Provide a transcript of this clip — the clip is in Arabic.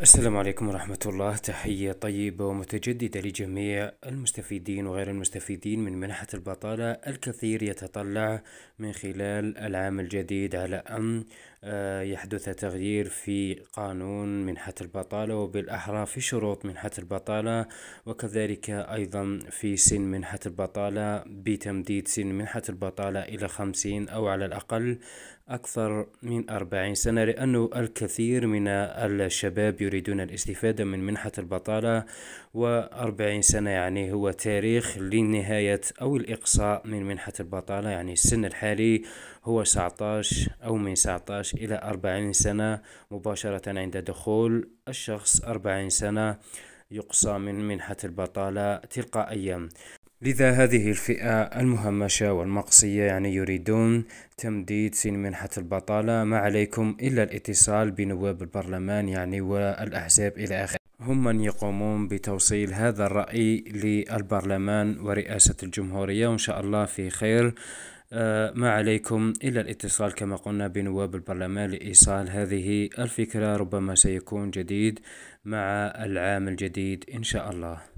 السلام عليكم ورحمة الله تحية طيبة ومتجددة لجميع المستفيدين وغير المستفيدين من منحة البطالة الكثير يتطلع من خلال العام الجديد على أن آه، يحدث تغيير في قانون منحة البطالة وبالأحرى في شروط منحة البطالة وكذلك أيضا في سن منحة البطالة بتمديد سن منحة البطالة إلى خمسين أو على الأقل أكثر من أربعين سنة لأن الكثير من الشباب يريدون الاستفادة من منحة البطالة وأربعين سنة يعني هو تاريخ لنهاية أو الإقصاء من منحة البطالة يعني السن الحالي هو 19 أو من 19 إلى 40 سنة مباشرة عند دخول الشخص 40 سنة يقصى من منحة البطالة تلقائيا لذا هذه الفئة المهمشة والمقصية يعني يريدون تمديد سن منحة البطالة ما عليكم إلا الاتصال بنواب البرلمان يعني والأحزاب إلى آخره هم من يقومون بتوصيل هذا الرأي للبرلمان ورئاسة الجمهورية وإن شاء الله في خير آه، ما عليكم إلا الاتصال كما قلنا بنواب البرلمان لإيصال هذه الفكرة ربما سيكون جديد مع العام الجديد إن شاء الله